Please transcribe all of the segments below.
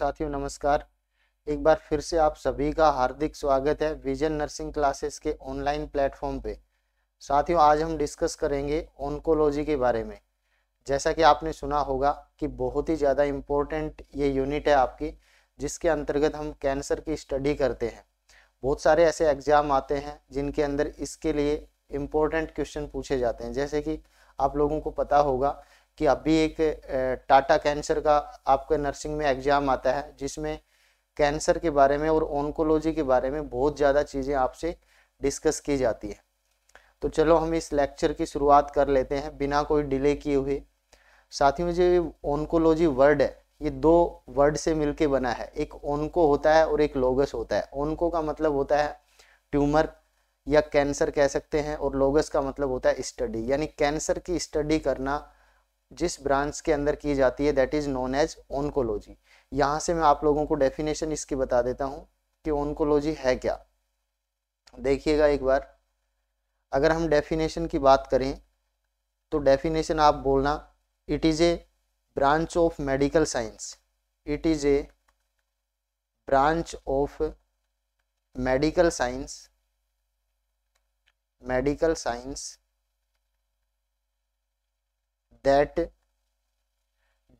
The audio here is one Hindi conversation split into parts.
साथियों नमस्कार एक बार फिर से आप सभी का हार्दिक स्वागत है विजन नर्सिंग क्लासेस के ऑनलाइन प्लेटफॉर्म पे साथियों आज हम डिस्कस करेंगे ओनकोलॉजी के बारे में जैसा कि आपने सुना होगा कि बहुत ही ज़्यादा इम्पोर्टेंट ये यूनिट है आपकी जिसके अंतर्गत हम कैंसर की स्टडी करते हैं बहुत सारे ऐसे एग्जाम आते हैं जिनके अंदर इसके लिए इम्पोर्टेंट क्वेश्चन पूछे जाते हैं जैसे कि आप लोगों को पता होगा कि अभी एक टाटा कैंसर का आपके नर्सिंग में एग्जाम आता है जिसमें कैंसर के बारे में और ऑनकोलॉजी के बारे में बहुत ज़्यादा चीज़ें आपसे डिस्कस की जाती है तो चलो हम इस लेक्चर की शुरुआत कर लेते हैं बिना कोई डिले किए हुए साथियों जो ऑनकोलॉजी वर्ड है ये दो वर्ड से मिलके बना है एक ओनको होता है और एक लोगस होता है ओनको का मतलब होता है ट्यूमर या कैंसर कह सकते हैं और लोगस का मतलब होता है स्टडी यानी कैंसर की स्टडी करना जिस ब्रांच के अंदर की जाती है that is known as oncology यहां से मैं आप लोगों को डेफिनेशन इसकी बता देता हूं कि ओनकोलॉजी है क्या देखिएगा एक बार अगर हम डेफिनेशन की बात करें तो डेफिनेशन आप बोलना it is a branch of medical science it is a branch of medical science medical science that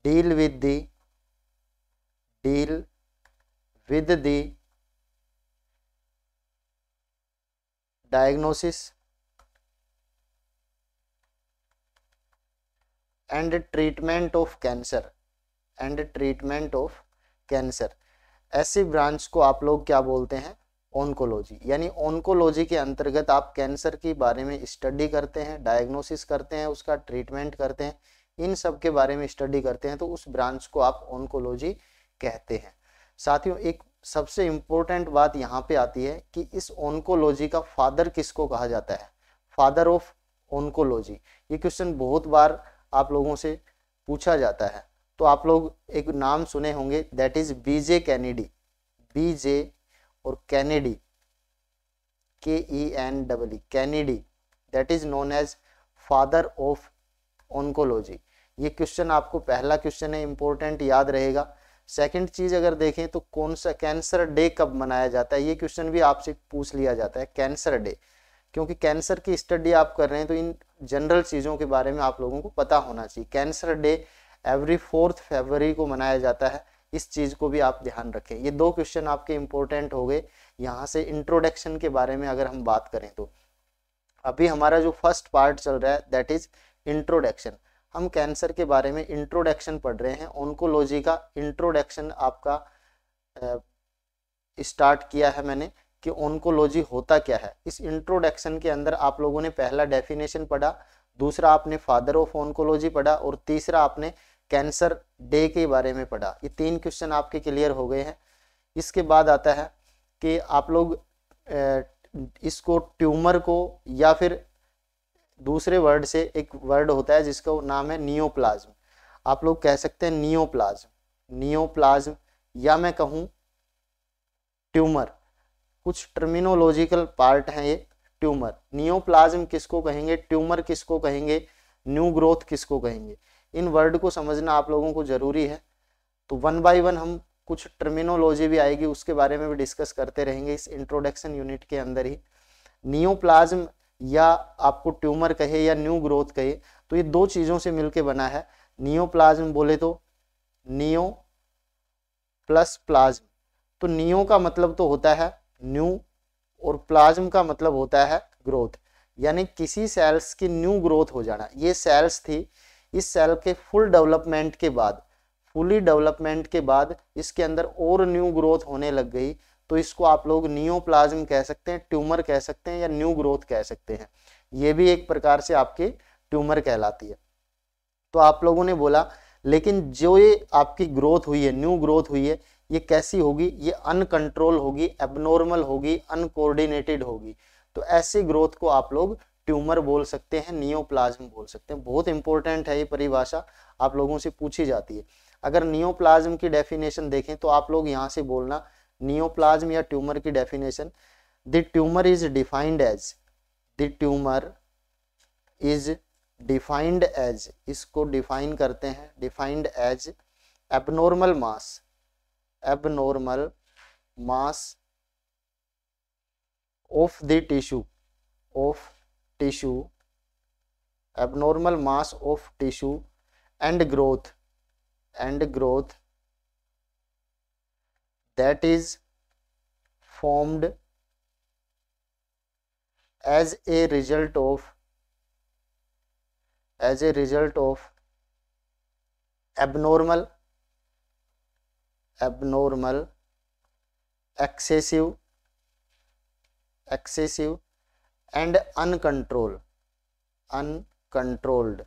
deal with the deal with the diagnosis and treatment of cancer and treatment of cancer ऐसी ब्रांच को आप लोग क्या बोलते हैं ओनकोलॉजी यानी ओनकोलॉजी के अंतर्गत आप कैंसर के बारे में स्टडी करते हैं डायग्नोसिस करते हैं उसका ट्रीटमेंट करते हैं इन सब के बारे में स्टडी करते हैं तो उस ब्रांच को आप ओनकोलॉजी कहते हैं साथियों एक सबसे इम्पोर्टेंट बात यहाँ पे आती है कि इस ओनकोलॉजी का फादर किसको कहा जाता है फादर ऑफ ओनकोलॉजी ये क्वेश्चन बहुत बार आप लोगों से पूछा जाता है तो आप लोग एक नाम सुने होंगे that is BJ Kennedy BJ और Kennedy K E N double E Kennedy that is known as father of oncology ये क्वेश्चन आपको पहला क्वेश्चन है इंपॉर्टेंट याद रहेगा सेकंड चीज अगर देखें तो कौन सा कैंसर डे कब मनाया जाता है ये क्वेश्चन भी आपसे पूछ लिया जाता है कैंसर डे क्योंकि कैंसर की स्टडी आप कर रहे हैं तो इन जनरल चीज़ों के बारे में आप लोगों को पता होना चाहिए cancer day every fourth February को मनाया जाता है इस चीज़ को भी आप ध्यान रखें ये दो क्वेश्चन आपके इम्पोर्टेंट हो गए यहाँ से इंट्रोडक्शन के बारे में अगर हम बात करें तो अभी हमारा जो फर्स्ट पार्ट चल रहा है दैट इज इंट्रोडक्शन हम कैंसर के बारे में इंट्रोडक्शन पढ़ रहे हैं ऑनकोलॉजी का इंट्रोडक्शन आपका स्टार्ट किया है मैंने कि ऑनकोलॉजी होता क्या है इस इंट्रोडक्शन के अंदर आप लोगों ने पहला डेफिनेशन पढ़ा दूसरा आपने फादर ऑफ ऑनकोलॉजी पढ़ा और तीसरा आपने कैंसर डे के बारे में पढ़ा ये तीन क्वेश्चन आपके क्लियर हो गए हैं इसके बाद आता है कि आप लोग इसको ट्यूमर को या फिर दूसरे वर्ड से एक वर्ड होता है जिसका नाम है नियोप्लाज्म आप लोग कह सकते हैं नियोप्लाज्म नियोप्लाज्म या मैं कहूँ ट्यूमर कुछ टर्मिनोलॉजिकल पार्ट हैं ये ट्यूमर नियोप्लाज्म किसको कहेंगे ट्यूमर किसको कहेंगे न्यू ग्रोथ किसको कहेंगे इन वर्ड को समझना आप लोगों को ज़रूरी है तो वन बाय वन हम कुछ टर्मिनोलॉजी भी आएगी उसके बारे में भी डिस्कस करते रहेंगे इस इंट्रोडक्शन यूनिट के अंदर ही नियोप्लाज्म या आपको ट्यूमर कहे या न्यू ग्रोथ कहे तो ये दो चीज़ों से मिलकर बना है नियोप्लाज्म बोले तो नियो प्लस प्लाज्म तो नियो का मतलब तो होता है न्यू और प्लाज्म का मतलब होता है ग्रोथ यानी किसी सेल्स की न्यू ग्रोथ हो जाना ये सेल्स थी इस सेल के फुल डेवलपमेंट के बाद फुली डेवलपमेंट के बाद इसके अंदर और न्यू ग्रोथ होने लग गई तो इसको आप लोग नियोप्लाज्म कह सकते हैं ट्यूमर कह सकते हैं या न्यू ग्रोथ कह सकते हैं ये भी एक प्रकार से आपके ट्यूमर कहलाती है तो आप लोगों ने बोला लेकिन जो ये आपकी ग्रोथ हुई है न्यू ग्रोथ हुई है ये कैसी होगी ये अनकंट्रोल होगी एबनॉर्मल होगी अनकोऑर्डिनेटेड होगी तो ऐसी ग्रोथ को आप लोग ट्यूमर बोल सकते हैं नियोप्लाज्म बोल सकते हैं बहुत इंपॉर्टेंट है ये परिभाषा आप लोगों से पूछी जाती है अगर नियोप्लाज्म की डेफिनेशन देखें तो आप लोग यहाँ से बोलना नियोप्लाज्म या ट्यूमर की definition the tumour is defined as the tumour is defined as इसको डिफाइन करते हैं defined as abnormal mass abnormal mass of the tissue of tissue, abnormal mass of tissue and growth and growth that is formed as a result of as a result of abnormal abnormal excessive excessive and uncontrol uncontrolled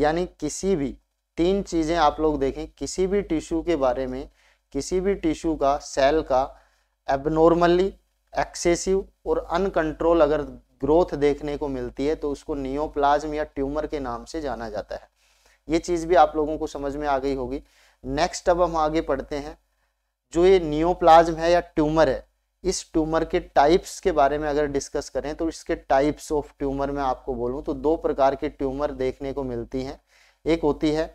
यानी किसी भी तीन चीज़ें आप लोग देखें किसी भी टिश्यू के बारे में किसी भी टिश्यू का सेल का एबनॉर्मली एक्सेसिव और अनकंट्रोल अगर ग्रोथ देखने को मिलती है तो उसको नियोप्लाज्म या ट्यूमर के नाम से जाना जाता है ये चीज़ भी आप लोगों को समझ में आ गई होगी नेक्स्ट अब हम आगे पढ़ते हैं जो ये नियोप्लाज्म है या ट्यूमर है इस ट्यूमर के टाइप्स के बारे में अगर डिस्कस करें तो इसके टाइप्स ऑफ ट्यूमर में आपको बोलूँ तो दो प्रकार के ट्यूमर देखने को मिलती हैं एक होती है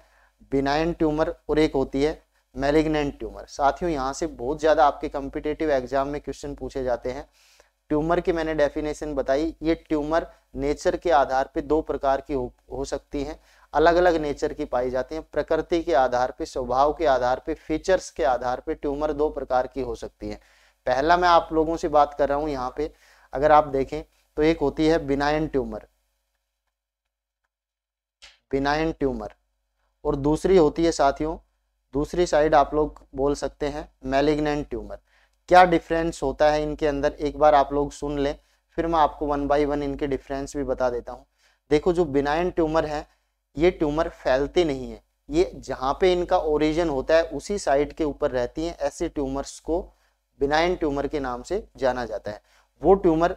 बिनाइन ट्यूमर और एक होती है मेलिग्नेंट ट्यूमर साथियों यहाँ से बहुत ज़्यादा आपके कम्पिटेटिव एग्जाम में क्वेश्चन पूछे जाते हैं ट्यूमर की मैंने डेफिनेशन बताई ये ट्यूमर नेचर के आधार पर दो प्रकार की हो, हो सकती हैं अलग अलग नेचर की पाई जाती हैं प्रकृति के आधार पर स्वभाव के आधार पर फीचर्स के आधार पर ट्यूमर दो प्रकार की हो सकती है पहला मैं आप लोगों से बात कर रहा हूँ यहाँ पे अगर आप देखें तो एक होती है बिनायन ट्यूमर बिनायन ट्यूमर और दूसरी होती है साथियों दूसरी साइड आप लोग बोल सकते हैं मेलिग्नेंट ट्यूमर क्या डिफरेंस होता है इनके अंदर एक बार आप लोग सुन लें फिर मैं आपको वन बाई वन इनके डिफरेंस भी बता देता हूँ देखो जो बिनायन ट्यूमर है ये ट्यूमर फैलते नहीं है ये जहाँ पे इनका ओरिजिन होता है उसी साइड के ऊपर रहती हैं ऐसे ट्यूमर्स को बिनाइन ट्यूमर के नाम से जाना जाता है वो ट्यूमर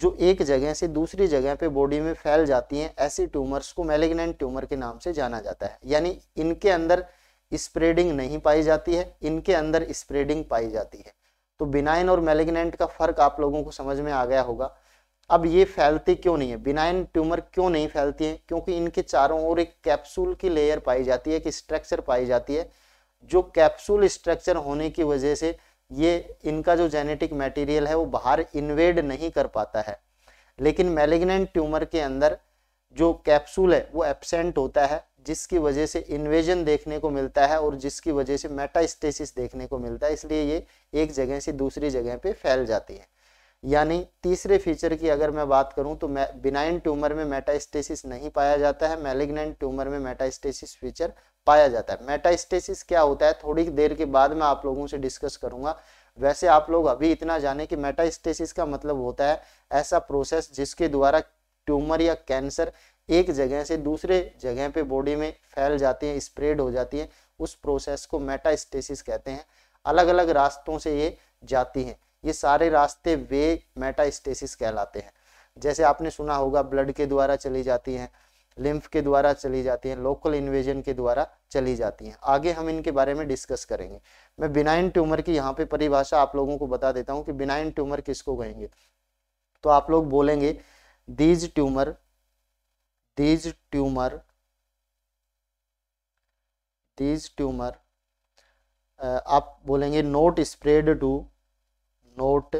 जो एक जगह से दूसरी जगह पे बॉडी में फैल जाती हैं ऐसे ट्यूमर्स को मेलेग्नेंट ट्यूमर के नाम से जाना जाता है यानी इनके अंदर स्प्रेडिंग नहीं पाई जाती है इनके अंदर स्प्रेडिंग पाई जाती है तो बिनाइन और मेलेग्नेंट का फर्क आप लोगों को समझ में आ गया होगा अब ये फैलती क्यों नहीं है बिनाइन ट्यूमर क्यों नहीं फैलती है क्योंकि इनके चारों ओर एक कैप्सूल की लेयर पाई जाती है एक स्ट्रक्चर पाई जाती है जो कैप्सूल स्ट्रक्चर होने की वजह से ये इनका जो जेनेटिक मटेरियल है वो बाहर इन्वेड नहीं कर पाता है लेकिन मेलेग्नेंट ट्यूमर के अंदर जो कैप्सूल है वो एबसेंट होता है जिसकी वजह से इन्वेजन देखने को मिलता है और जिसकी वजह से मेटास्टेसिस देखने को मिलता है इसलिए ये एक जगह से दूसरी जगह पे फैल जाती है यानी तीसरे फीचर की अगर मैं बात करूं तो बिनाइन ट्यूमर में मेटास्टेसिस नहीं पाया जाता है मेलेग्नेंट ट्यूमर में मेटास्टेसिस फीचर पाया जाता है मेटास्टेसिस क्या होता है थोड़ी देर के बाद मैं आप लोगों से डिस्कस करूंगा वैसे आप लोग अभी इतना जाने कि मेटास्टेसिस का मतलब होता है ऐसा प्रोसेस जिसके द्वारा ट्यूमर या कैंसर एक जगह से दूसरे जगह पे बॉडी में फैल जाती है स्प्रेड हो जाती है उस प्रोसेस को मेटास्टेसिस कहते हैं अलग अलग रास्तों से ये जाती है ये सारे रास्ते वे मेटास्टेसिस कहलाते हैं जैसे आपने सुना होगा ब्लड के द्वारा चली जाती हैं लिम्फ के द्वारा चली जाती हैं लोकल इन्वेजन के द्वारा चली जाती हैं आगे हम इनके बारे में डिस्कस करेंगे मैं बिनाइन ट्यूमर की यहाँ पे परिभाषा आप लोगों को बता देता हूँ कि बिनाइन ट्यूमर किसको कहेंगे तो आप लोग बोलेंगे these tumour these tumour these tumour आप बोलेंगे not spread to not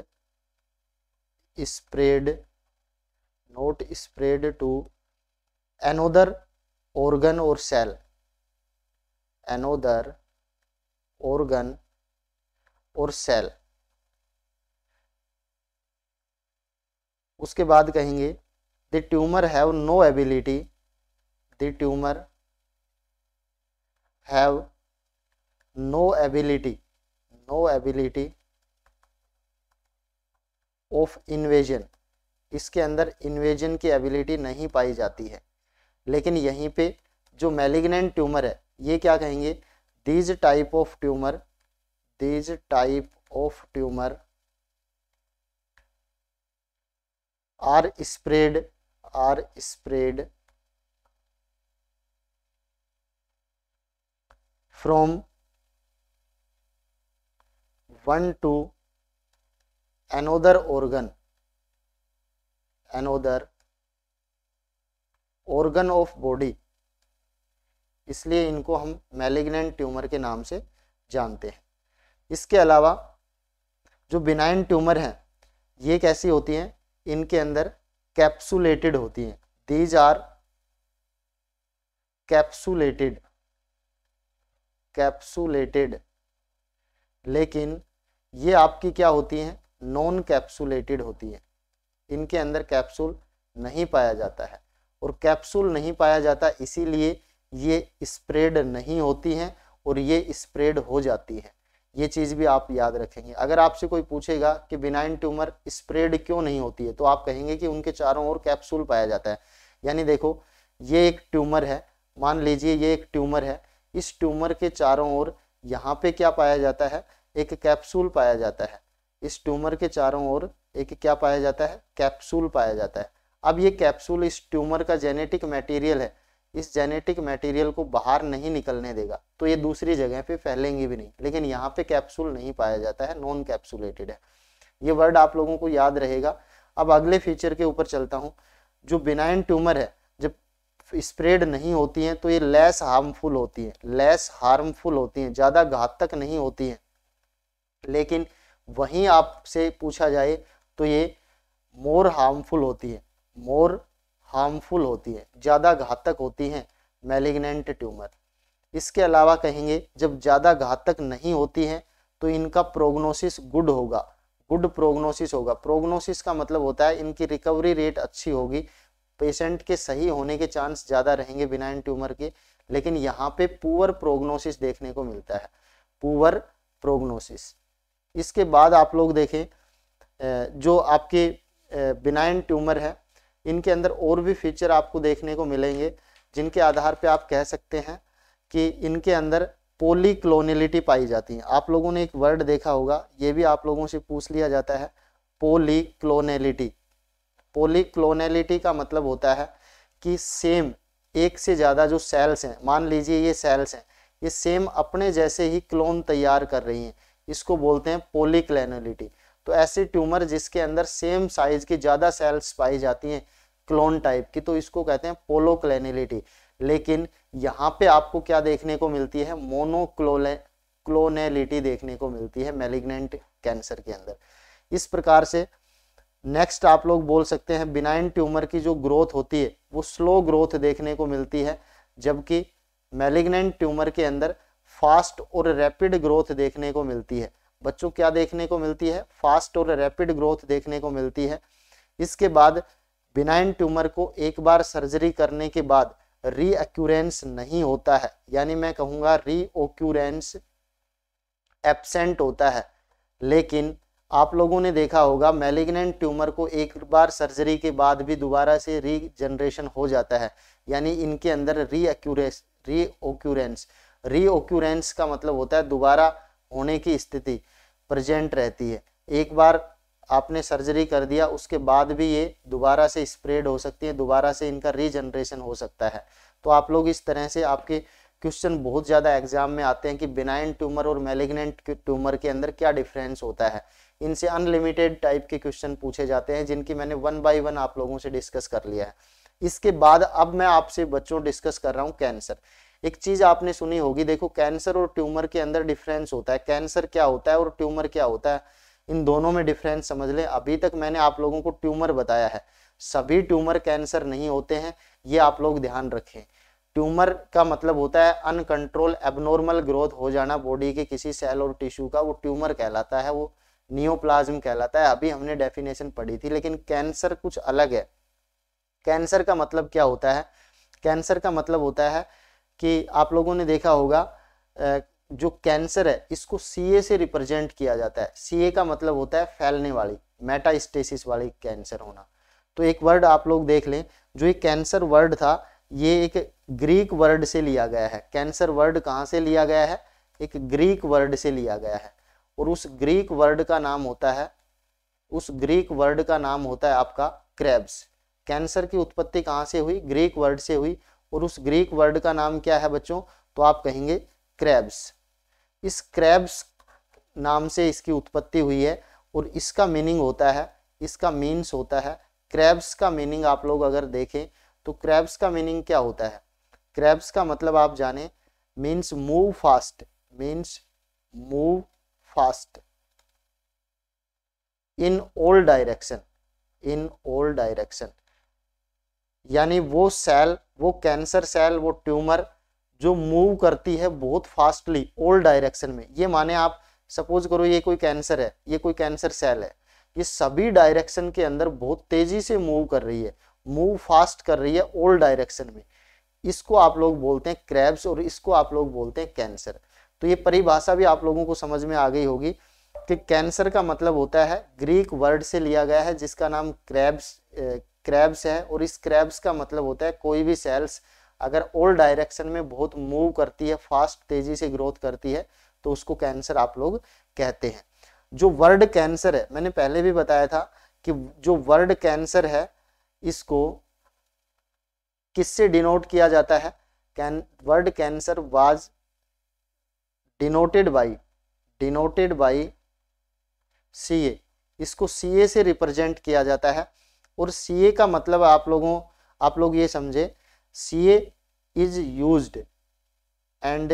spread not spread to another organ और सेल एनोदर ऑर्गन और सेल उसके बाद कहेंगे the tumour have no ability the tumour have no ability no ability of invasion इसके अंदर इन्वेजन की एबिलिटी नहीं पाई जाती है लेकिन यहीं पे जो मेलिग्नेंट ट्यूमर है ये क्या कहेंगे these type of tumour these type of tumour are spread are spread from one to another organ another organ of body इसलिए इनको हम मेलेग्नेंट ट्यूमर के नाम से जानते हैं इसके अलावा जो बिनाइन ट्यूमर हैं ये कैसी होती हैं इनके अंदर कैप्सुलेटेड होती हैं दीज आर कैप्सुलेटेड कैप्सुलेटेड लेकिन ये आपकी क्या होती हैं नॉन कैप्सुलेटेड होती हैं इनके अंदर कैप्सूल नहीं पाया जाता है और कैप्सूल नहीं पाया जाता इसीलिए ये स्प्रेड नहीं होती हैं और ये स्प्रेड हो जाती है ये चीज़ भी आप याद रखेंगे अगर आपसे कोई पूछेगा कि बिनाइन ट्यूमर स्प्रेड क्यों नहीं होती है तो आप कहेंगे कि उनके चारों ओर कैप्सूल पाया जाता है यानी देखो ये एक ट्यूमर है मान लीजिए ये एक ट्यूमर है इस ट्यूमर के चारों ओर यहाँ पे क्या पाया जाता है एक कैप्सूल पाया जाता है इस ट्यूमर के चारों ओर एक क्या पाया जाता है कैप्सूल पाया जाता है अब ये कैप्सूल इस ट्यूमर का जेनेटिक मटेरियल है इस जेनेटिक मटेरियल को बाहर नहीं निकलने देगा तो ये दूसरी जगह पे फैलेंगी भी नहीं लेकिन यहाँ पे कैप्सूल नहीं पाया जाता है नॉन कैप्सुलेटेड है ये वर्ड आप लोगों को याद रहेगा अब अगले फीचर के ऊपर चलता हूँ जो बिनाइन ट्यूमर है जब स्प्रेड नहीं होती है तो ये लेस हार्मफुल होती है लेस हार्मफुल होती है ज़्यादा घातक नहीं होती है लेकिन वहीं आपसे पूछा जाए तो ये मोर हार्मफुल होती है मोर हार्मफुल होती है ज़्यादा घातक होती हैं मेलिग्नेंट ट्यूमर इसके अलावा कहेंगे जब ज़्यादा घातक नहीं होती हैं तो इनका प्रोग्नोसिस गुड होगा गुड प्रोग्नोसिस होगा प्रोग्नोसिस का मतलब होता है इनकी रिकवरी रेट अच्छी होगी पेशेंट के सही होने के चांस ज़्यादा रहेंगे बिनाइन ट्यूमर के लेकिन यहाँ पे पुअर प्रोग्नोसिस देखने को मिलता है पुअर प्रोग्नोसिस इसके बाद आप लोग देखें जो आपके बिनाइन ट्यूमर है इनके अंदर और भी फीचर आपको देखने को मिलेंगे जिनके आधार पे आप कह सकते हैं कि इनके अंदर पोलिक्लोनिलिटी पाई जाती है आप लोगों ने एक वर्ड देखा होगा ये भी आप लोगों से पूछ लिया जाता है पोलिक्लोनेलिटी पोलिक्लोनेलिटी का मतलब होता है कि सेम एक से ज़्यादा जो सेल्स हैं मान लीजिए ये सेल्स हैं ये सेम अपने जैसे ही क्लोन तैयार कर रही हैं इसको बोलते हैं पोलिक्लेनोलिटी तो ऐसे ट्यूमर जिसके अंदर सेम साइज की ज़्यादा सेल्स पाई जाती हैं क्लोन टाइप की तो इसको कहते हैं पोलोक्लेनिलिटी लेकिन यहाँ पे आपको क्या देखने को मिलती है मोनोक्लोले क्लोनेलिटी देखने को मिलती है मेलिग्नेंट कैंसर के अंदर इस प्रकार से नेक्स्ट आप लोग बोल सकते हैं बिनाइन ट्यूमर की जो ग्रोथ होती है वो स्लो ग्रोथ देखने को मिलती है जबकि मेलिग्नेंट ट्यूमर के अंदर फास्ट और रैपिड ग्रोथ देखने को मिलती है बच्चों क्या देखने को मिलती है फास्ट और रैपिड ग्रोथ देखने को मिलती है इसके बाद बिनाइन ट्यूमर को एक बार सर्जरी करने के बाद रीअक्यूरेंस नहीं होता है यानी मैं कहूँगा रीओक्यूरेंस एबसेंट होता है लेकिन आप लोगों ने देखा होगा मेलिग्नेंट ट्यूमर को एक बार सर्जरी के बाद भी दोबारा से रीजनरेशन हो जाता है यानी इनके अंदर रीअक्यूरेंस रीओक्यूरेंस रीओक्यूरेंस का मतलब होता है दोबारा होने की स्थिति प्रेजेंट रहती है एक बार आपने सर्जरी कर दिया उसके बाद भी ये दोबारा से स्प्रेड हो सकती है दोबारा से इनका रीजनरेशन हो सकता है तो आप लोग इस तरह से आपके क्वेश्चन बहुत ज़्यादा एग्जाम में आते हैं कि बिनाइन ट्यूमर और मेलेग्नेंट ट्यूमर के अंदर क्या डिफरेंस होता है इनसे अनलिमिटेड टाइप के क्वेश्चन पूछे जाते हैं जिनकी मैंने वन बाई वन आप लोगों से डिस्कस कर लिया है इसके बाद अब मैं आपसे बच्चों डिस्कस कर रहा हूँ कैंसर एक चीज आपने सुनी होगी देखो कैंसर और ट्यूमर के अंदर डिफरेंस होता है कैंसर क्या होता है और ट्यूमर क्या होता है इन दोनों में डिफरेंस समझ लें अभी तक मैंने आप लोगों को ट्यूमर बताया है सभी ट्यूमर कैंसर नहीं होते हैं ये आप लोग ध्यान रखें ट्यूमर का मतलब होता है अनकंट्रोल एबनॉर्मल ग्रोथ हो जाना बॉडी के किसी सेल और टिश्यू का वो ट्यूमर कहलाता है वो नियोप्लाज्म कहलाता है अभी हमने डेफिनेशन पढ़ी थी लेकिन कैंसर कुछ अलग है कैंसर का मतलब क्या होता है कैंसर का मतलब होता है कि आप लोगों ने देखा होगा जो कैंसर है इसको सी से रिप्रेजेंट किया जाता है सी का मतलब होता है फैलने वाली मेटास्टेसिस वाली कैंसर होना तो एक वर्ड आप लोग देख लें जो ये कैंसर वर्ड था ये एक ग्रीक वर्ड से लिया गया है कैंसर वर्ड कहाँ से लिया गया है एक ग्रीक वर्ड से लिया गया है और उस ग्रीक वर्ड का नाम होता है उस ग्रीक वर्ड का नाम होता है आपका क्रेब्स कैंसर की उत्पत्ति कहाँ से हुई ग्रीक वर्ड से हुई और उस ग्रीक वर्ड का नाम क्या है बच्चों तो आप कहेंगे क्रैब्स इस क्रैब्स नाम से इसकी उत्पत्ति हुई है और इसका मीनिंग होता है इसका मीन्स होता है क्रैब्स का मीनिंग आप लोग अगर देखें तो क्रैब्स का मीनिंग क्या होता है क्रैब्स का मतलब आप जाने means move fast means move fast in all direction in all direction यानी वो सेल वो कैंसर सेल वो ट्यूमर जो मूव करती है बहुत फास्टली ओल्ड डायरेक्शन में ये माने आप सपोज करो ये कोई कैंसर है ये कोई कैंसर सेल है ये सभी डायरेक्शन के अंदर बहुत तेजी से मूव कर रही है मूव फास्ट कर रही है ओल्ड डायरेक्शन में इसको आप लोग बोलते हैं क्रैब्स और इसको आप लोग बोलते हैं कैंसर तो ये परिभाषा भी आप लोगों को समझ में आ गई होगी कि कैंसर का मतलब होता है ग्रीक वर्ड से लिया गया है जिसका नाम क्रैब्स क्रैब्स है और इस क्रैब्स का मतलब होता है कोई भी सेल्स अगर ओल्ड डायरेक्शन में बहुत मूव करती है फास्ट तेजी से ग्रोथ करती है तो उसको कैंसर आप लोग कहते हैं जो वर्ड कैंसर है मैंने पहले भी बताया था कि जो वर्ड कैंसर है इसको किससे डिनोट किया जाता है can word cancer was denoted by denoted by C A इसको सी ए से रिप्रेजेंट किया जाता है और सी का मतलब आप लोगों आप लोग ये समझे C is use and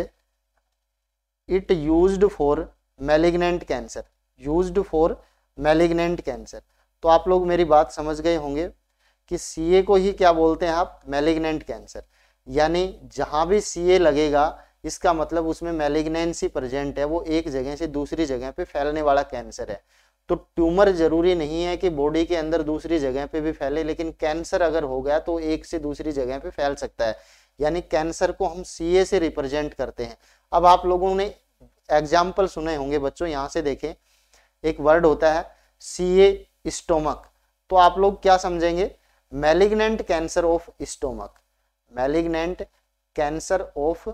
it use for malignant cancer use for malignant cancer तो आप लोग मेरी बात समझ गए होंगे कि सी को ही क्या बोलते हैं आप मेलिग्नेंट कैंसर यानी जहां भी सी लगेगा इसका मतलब उसमें मेलिग्नेंसी प्रेजेंट है वो एक जगह से दूसरी जगह पे फैलने वाला कैंसर है तो ट्यूमर जरूरी नहीं है कि बॉडी के अंदर दूसरी जगह पे भी फैले लेकिन कैंसर अगर हो गया तो एक से दूसरी जगह पे फैल सकता है यानी कैंसर को हम सी से रिप्रेजेंट करते हैं अब आप लोगों ने एग्जाम्पल सुने होंगे बच्चों यहाँ से देखें एक वर्ड होता है सी स्टोमक तो आप लोग क्या समझेंगे malignant cancer of stomach malignant cancer of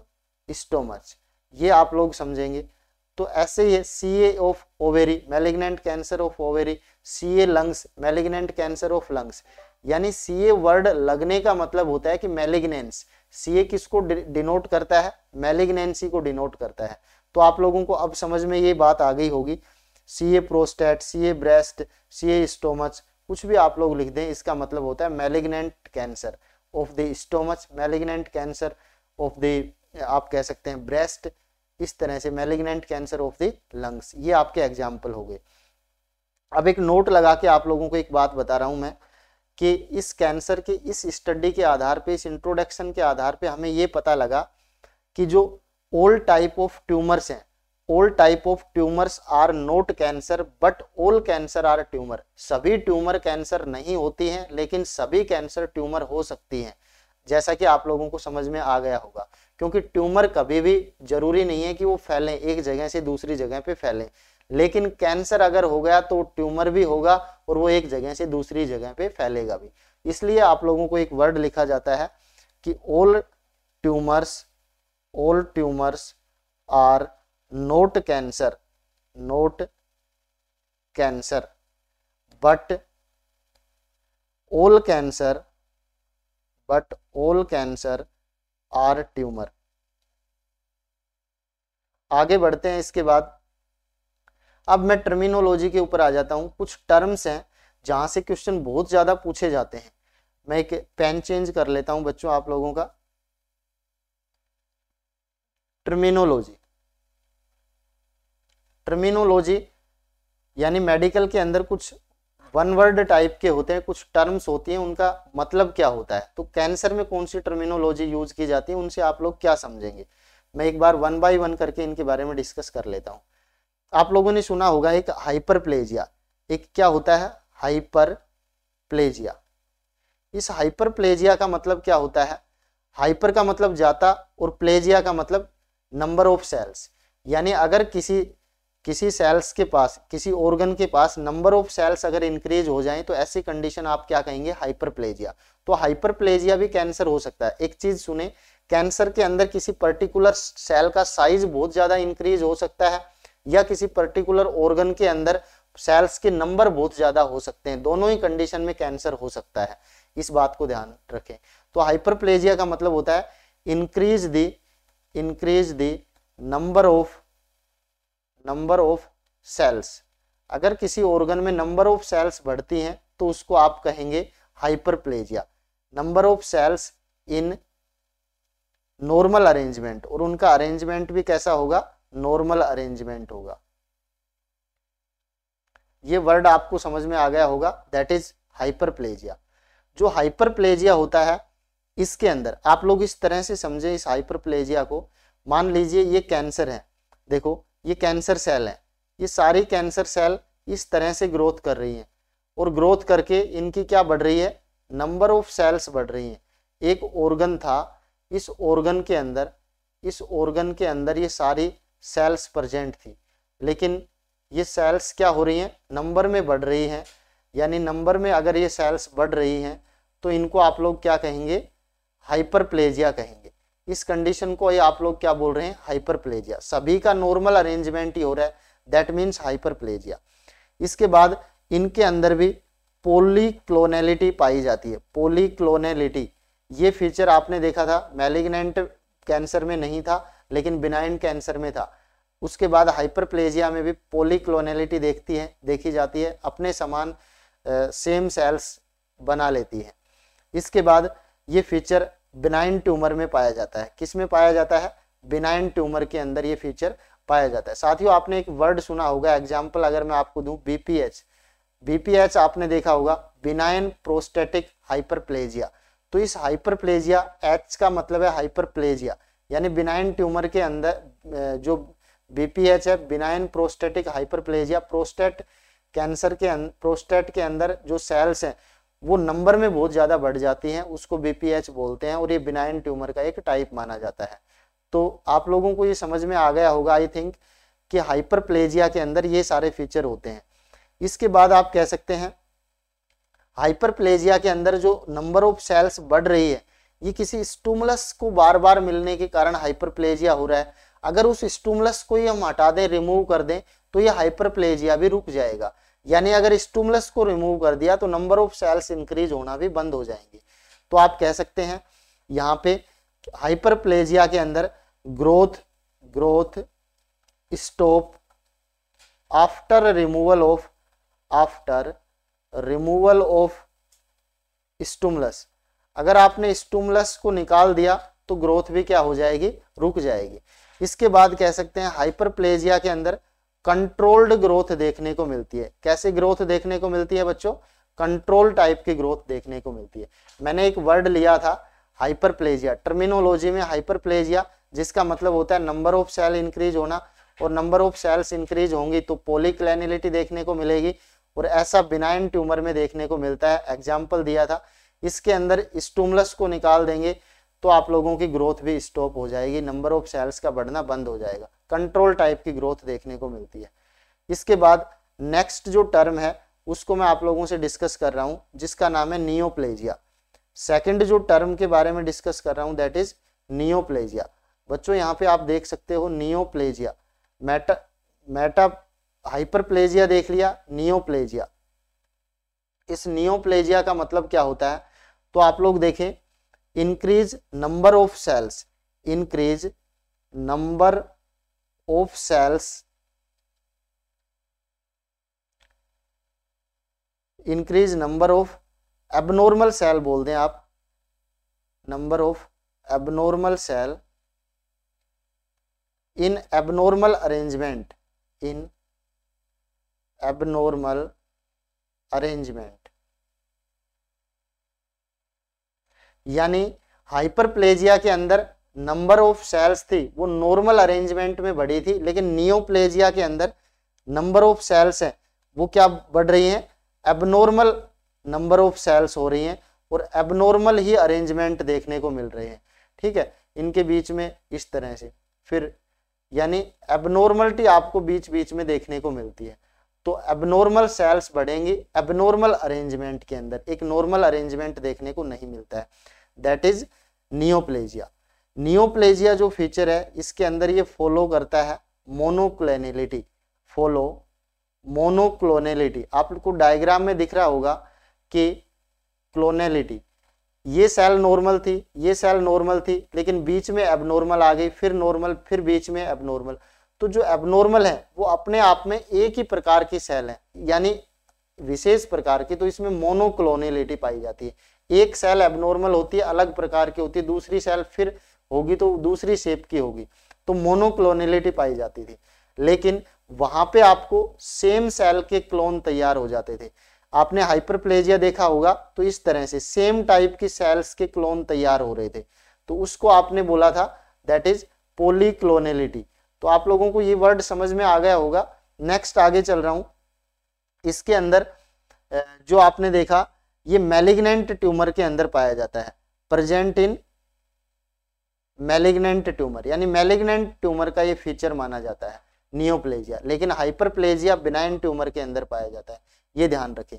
stomach ये आप लोग समझेंगे तो ऐसे ही C A of ovary malignant cancer of ovary C A lungs malignant cancer of lungs यानी सी ए वर्ड लगने का मतलब होता है कि मेलेग्नेंस सी ए किसको डिनोट करता है मेलेग्नेंसी को डिनोट करता है तो आप लोगों को अब समझ में ये बात आ गई होगी C A prostate C A breast C A stomach कुछ भी आप लोग लिख दें इसका मतलब होता है malignant cancer of the stomach malignant cancer of the आप कह सकते हैं ब्रेस्ट इस तरह से malignant cancer of the lungs ये आपके एग्जाम्पल हो गए अब एक नोट लगा के आप लोगों को एक बात बता रहा हूँ मैं कि इस कैंसर के इस स्टडी के आधार पे इस इंट्रोडक्शन के आधार पे हमें ये पता लगा कि जो ओल्ड टाइप ऑफ ट्यूमर्स हैं all type of tumours are not cancer but all cancer are tumour सभी ट्यूमर कैंसर नहीं होती हैं लेकिन सभी कैंसर ट्यूमर हो सकती हैं जैसा कि आप लोगों को समझ में आ गया होगा क्योंकि ट्यूमर कभी भी जरूरी नहीं है कि वो फैलें एक जगह से दूसरी जगह पे फैलें लेकिन कैंसर अगर हो गया तो ट्यूमर भी होगा और वो एक जगह से दूसरी जगह पे फैलेगा भी इसलिए आप लोगों को एक वर्ड लिखा जाता है कि all tumours all tumours are not cancer not cancer but all cancer but all cancer are tumor आगे बढ़ते हैं इसके बाद अब मैं टर्मिनोलॉजी के ऊपर आ जाता हूँ कुछ टर्म्स हैं जहाँ से क्वेश्चन बहुत ज़्यादा पूछे जाते हैं मैं एक पेन चेंज कर लेता हूँ बच्चों आप लोगों का टर्मिनोलॉजी टर्मिनोलॉजी यानी मेडिकल के अंदर कुछ वन वर्ड टाइप के होते हैं कुछ टर्म्स होती हैं उनका मतलब क्या होता है तो कैंसर में कौन सी टर्मिनोलॉजी यूज की जाती है उनसे आप लोग क्या समझेंगे मैं एक बार वन बाय वन करके इनके बारे में डिस्कस कर लेता हूँ आप लोगों ने सुना होगा एक हाइपरप्लेजिया एक क्या होता है हाइपरप्लेजिया इस हाइपरप्लेजिया का मतलब क्या होता है हाइपर का मतलब जाता और प्लेजिया का मतलब नंबर ऑफ सेल्स यानी अगर किसी किसी सेल्स के पास किसी ऑर्गन के पास नंबर ऑफ सेल्स अगर इंक्रीज हो जाए तो ऐसी कंडीशन आप क्या कहेंगे हाइपरप्लेजिया तो हाइपरप्लेजिया भी कैंसर हो सकता है एक चीज सुने कैंसर के अंदर किसी पर्टिकुलर सेल का साइज बहुत ज्यादा इंक्रीज हो सकता है या किसी पर्टिकुलर ऑर्गन के अंदर सेल्स के नंबर बहुत ज्यादा हो सकते हैं दोनों ही कंडीशन में कैंसर हो सकता है इस बात को ध्यान रखें तो हाइपरप्लेजिया का मतलब होता है increase the increase the number of number of cells अगर किसी ऑर्गन में नंबर ऑफ सेल्स बढ़ती हैं तो उसको आप कहेंगे hyperplasia number of cells in normal arrangement और उनका अरेंजमेंट भी कैसा होगा नॉर्मल अरेंजमेंट होगा ये वर्ड आपको समझ में आ गया होगा दैट इज हाइपरप्लेजिया जो हाइपरप्लेजिया होता है इसके अंदर आप लोग इस तरह से समझे इस हाइपरप्लेजिया को मान लीजिए ये कैंसर है देखो ये कैंसर सेल है ये सारी कैंसर सेल इस तरह से ग्रोथ कर रही है और ग्रोथ करके इनकी क्या बढ़ रही है नंबर ऑफ सेल्स बढ़ रही हैं एक ऑर्गन था इस ऑर्गन के अंदर इस ऑर्गन के अंदर ये सारी सेल्स प्रजेंट थी लेकिन ये सेल्स क्या हो रही हैं नंबर में बढ़ रही हैं यानी नंबर में अगर ये सेल्स बढ़ रही हैं तो इनको आप लोग क्या कहेंगे हाइपरप्लेजिया कहेंगे इस कंडीशन को ये आप लोग क्या बोल रहे हैं हाइपरप्लेजिया सभी का नॉर्मल अरेंजमेंट ही हो रहा है दैट मीन्स हाइपरप्लेजिया इसके बाद इनके अंदर भी पोलिक्लोनेलिटी पाई जाती है पोलिक्लोनेलिटी ये फीचर आपने देखा था मेलिग्नेंट कैंसर में नहीं था लेकिन बिनाइन कैंसर में था उसके बाद हाइपरप्लेजिया में भी पोलिक्लोनेलिटी देखती है देखी जाती है अपने समान सेम सेल्स बना लेती है इसके बाद ये फीचर बिनाइन ट्यूमर में पाया जाता है किस में पाया जाता है बिनाइन ट्यूमर के अंदर ये फीचर पाया जाता है साथियों आपने एक वर्ड सुना होगा एग्जाम्पल अगर मैं आपको दूं बीपीएच बीपीएच आपने देखा होगा बिनाइन प्रोस्टेटिक हाइपरप्लेजिया तो इस हाइपरप्लेजिया एच का मतलब है हाइपरप्लेजिया यानी बिनाइन ट्यूमर अं-, के अंदर जो बीपीएच है benign prostatic hyperplasia prostate cancer के प्रोस्टेट के अंदर जो सेल्स हैं वो नंबर में बहुत ज़्यादा बढ़ जाती हैं उसको बीपीएच बोलते हैं और ये बिनाइन ट्यूमर का एक टाइप माना जाता है तो आप लोगों को ये समझ में आ गया होगा आई थिंक कि हाइपरप्लेजिया के अंदर ये सारे फीचर होते हैं इसके बाद आप कह सकते हैं हाइपरप्लेजिया के अंदर जो नंबर ऑफ सेल्स बढ़ रही है ये किसी स्टूमलस को बार बार मिलने के कारण हाइपरप्लेजिया हो रहा है अगर उस स्टूमलस को ही हम हटा दें रिमूव कर दें तो ये हाइपरप्लेजिया भी रुक जाएगा यानी अगर स्टूमलस को रिमूव कर दिया तो नंबर ऑफ सेल्स इंक्रीज होना भी बंद हो जाएंगे तो आप कह सकते हैं यहाँ पे हाइपरप्लेजिया के अंदर growth growth stop after removal of after removal of stimulus अगर आपने स्टूमलस को निकाल दिया तो ग्रोथ भी क्या हो जाएगी रुक जाएगी इसके बाद कह सकते हैं हाइपरप्लेजिया के अंदर कंट्रोल्ड ग्रोथ देखने को मिलती है कैसे ग्रोथ देखने को मिलती है बच्चों कंट्रोल टाइप की ग्रोथ देखने को मिलती है मैंने एक वर्ड लिया था प्लेजिया टर्मिनोलॉजी में प्लेजिया जिसका मतलब होता है नंबर ऑफ सेल इंक्रीज होना और नंबर ऑफ सेल्स इंक्रीज होंगी तो पोलिक्लैनिलिटी देखने को मिलेगी और ऐसा बिनाइन ट्यूमर में देखने को मिलता है एग्जाम्पल दिया था इसके अंदर स्टूमलस को निकाल देंगे तो आप लोगों की ग्रोथ भी स्टॉप हो जाएगी नंबर ऑफ सेल्स का बढ़ना बंद हो जाएगा कंट्रोल टाइप की ग्रोथ देखने को मिलती है इसके बाद नेक्स्ट जो टर्म है उसको मैं आप लोगों से डिस्कस कर रहा हूँ जिसका नाम है नियोप्लेजिया सेकंड जो टर्म के बारे में डिस्कस कर रहा हूँ दैट इज नियोप्लेजिया बच्चों यहाँ पे आप देख सकते हो नियोप्लेजिया मेटा मेटा हाइपरप्लेजिया देख लिया नियोप्लेजिया इस नियोप्लेजिया का मतलब क्या होता है तो आप लोग देखें increase number of cells increase number of cells increase number of abnormal cell बोल दें आप number of abnormal cell in abnormal arrangement in abnormal arrangement यानी हाइपरप्लेजिया के अंदर नंबर ऑफ सेल्स थी वो नॉर्मल अरेंजमेंट में बढ़ी थी लेकिन नियोप्लेजिया के अंदर नंबर ऑफ सेल्स हैं वो क्या बढ़ रही हैं एबनॉर्मल नंबर ऑफ सेल्स हो रही हैं और एबनॉर्मल ही अरेंजमेंट देखने को मिल रहे हैं ठीक है इनके बीच में इस तरह से फिर यानी एबनॉर्मलिटी आपको बीच बीच में देखने को मिलती है तो एबनॉर्मल सेल्स बढ़ेंगे एबनॉर्मल अरेंजमेंट के अंदर एक नॉर्मल अरेंजमेंट देखने को नहीं मिलता है दैट इज नियोप्लेजिया नियोप्लेजिया जो फीचर है इसके अंदर ये फॉलो करता है मोनोक्लोनेलिटी फॉलो मोनोक्लोनेलिटी आपको डायग्राम में दिख रहा होगा कि क्लोनेलिटी ये सेल नॉर्मल थी ये सेल नॉर्मल थी लेकिन बीच में एबनॉर्मल आ गई फिर नॉर्मल फिर बीच में एबनॉर्मल तो जो एबनॉर्मल है वो अपने आप में एक ही प्रकार की सेल है यानी विशेष प्रकार की तो इसमें मोनोक्लोनेलिटी पाई जाती है एक सेल एबनॉर्मल होती है अलग प्रकार की होती है दूसरी सेल फिर होगी तो दूसरी शेप की होगी तो मोनोक्लोनेलिटी पाई जाती थी लेकिन वहां पे आपको सेम सेल के क्लोन तैयार हो जाते थे आपने हाइपरप्लेजिया देखा होगा तो इस तरह से सेम टाइप की सेल्स के क्लोन तैयार हो रहे थे तो उसको आपने बोला था दैट इज पोलीक्लोनिलिटी तो आप लोगों को ये वर्ड समझ में आ गया होगा नेक्स्ट आगे चल रहा हूँ इसके अंदर जो आपने देखा ये मेलिग्नेंट ट्यूमर के अंदर पाया जाता है प्रेजेंट इन मेलिग्नेंट ट्यूमर यानी मेलिग्नेंट ट्यूमर का ये फीचर माना जाता है नियोप्लेजिया लेकिन हाइपरप्लेजिया बिनाइन ट्यूमर के अंदर पाया जाता है ये ध्यान रखें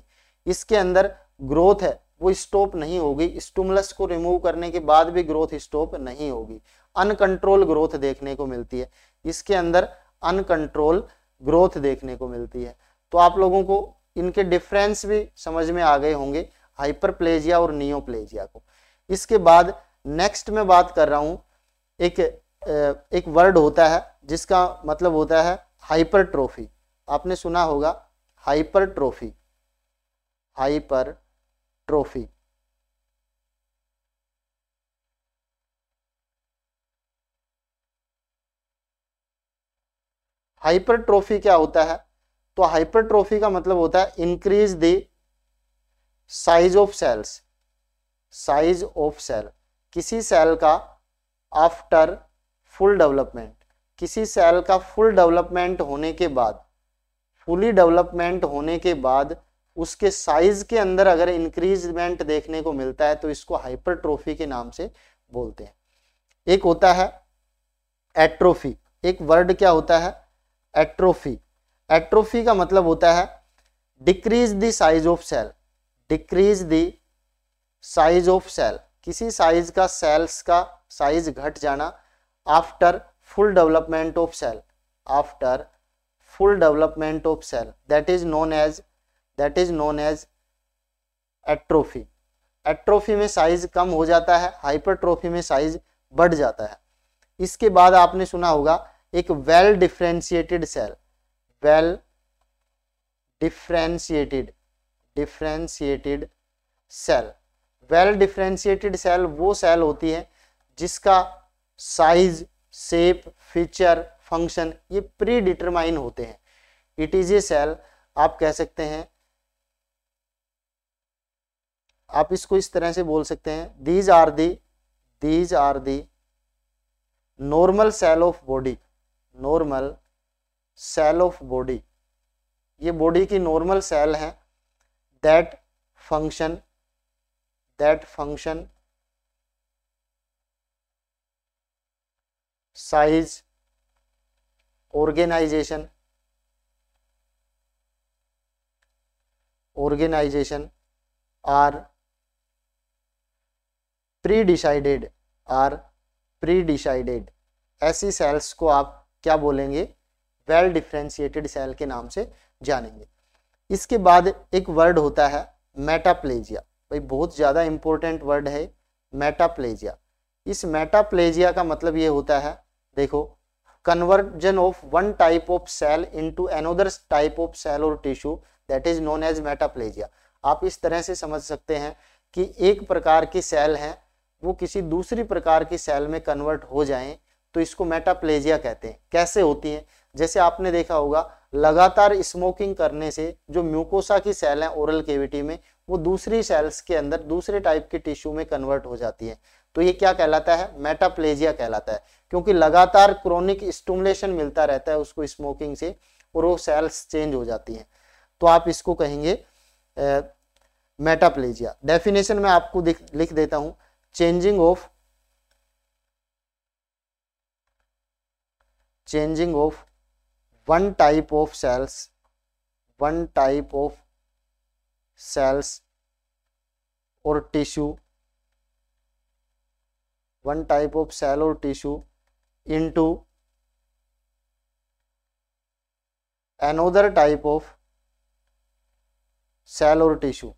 इसके अंदर ग्रोथ है वो स्टॉप नहीं होगी स्टूमलस को रिमूव करने के बाद भी ग्रोथ स्टॉप नहीं होगी अनकंट्रोल ग्रोथ देखने को मिलती है इसके अंदर अनकंट्रोल ग्रोथ देखने को मिलती है तो आप लोगों को इनके डिफरेंस भी समझ में आ गए होंगे हाइपरप्लेजिया और नियोप्लेजिया को इसके बाद नेक्स्ट में बात कर रहा हूं एक एक वर्ड होता है जिसका मतलब होता है हाइपरट्रोफी आपने सुना होगा हाइपरट्रोफी ट्रोफी हाइपरट्रोफी क्या होता है तो हाइपरट्रोफी का मतलब होता है increase the size of cells size of cell किसी सेल का आफ्टर फुल डेवलपमेंट किसी सेल का फुल डेवलपमेंट होने के बाद फुली डेवलपमेंट होने के बाद उसके साइज के अंदर अगर इंक्रीजमेंट देखने को मिलता है तो इसको हाइपरट्रोफी के नाम से बोलते हैं एक होता है एट्रोफी एक वर्ड क्या होता है एट्रोफी एट्रोफी का मतलब होता है decrease the size of cell decrease the size of cell किसी साइज का सेल्स का साइज घट जाना after full development of cell after full development of cell that is known as that is known as atrophy atrophy में साइज कम हो जाता है हाइपरट्रोफी में साइज बढ़ जाता है इसके बाद आपने सुना होगा एक well differentiated cell well differentiated differentiated cell well differentiated cell वो सेल होती है जिसका साइज शेप फीचर फंक्शन ये प्री डिटरमाइन होते हैं इट इज ए सेल आप कह सकते हैं आप इसको इस तरह से बोल सकते हैं these are the these are the normal cell of body normal cell of body ये बॉडी की नॉर्मल सेल है that function that function size organisation organisation are predecided are predecided ऐसी सेल्स को आप क्या बोलेंगे वेल डिफ्रेंशिएटेड सेल के नाम से जानेंगे इसके बाद एक वर्ड होता है मेटाप्लेजिया भाई बहुत ज़्यादा इम्पोर्टेंट वर्ड है मेटाप्लेजिया इस मेटाप्लेजिया का मतलब ये होता है देखो conversion of one type of cell into another type of cell और tissue that is known as metaplasia आप इस तरह से समझ सकते हैं कि एक प्रकार की सेल है वो किसी दूसरी प्रकार की सेल में कन्वर्ट हो जाएं तो इसको मेटाप्लेजिया कहते हैं कैसे होती है जैसे आपने देखा होगा लगातार स्मोकिंग करने से जो म्यूकोसा की सेल है ओरल केविटी में वो दूसरी सेल्स के अंदर दूसरे टाइप के टिश्यू में कन्वर्ट हो जाती है तो ये क्या कहलाता है मेटाप्लेजिया कहलाता है क्योंकि लगातार क्रोनिक स्टूमुलेशन मिलता रहता है उसको स्मोकिंग से और वो सेल्स चेंज हो जाती हैं तो आप इसको कहेंगे मेटाप्लेजिया डेफिनेशन में आपको लिख देता हूँ changing of changing of one type of cells one type of cells or tissue one type of cell or tissue into another type of cell or tissue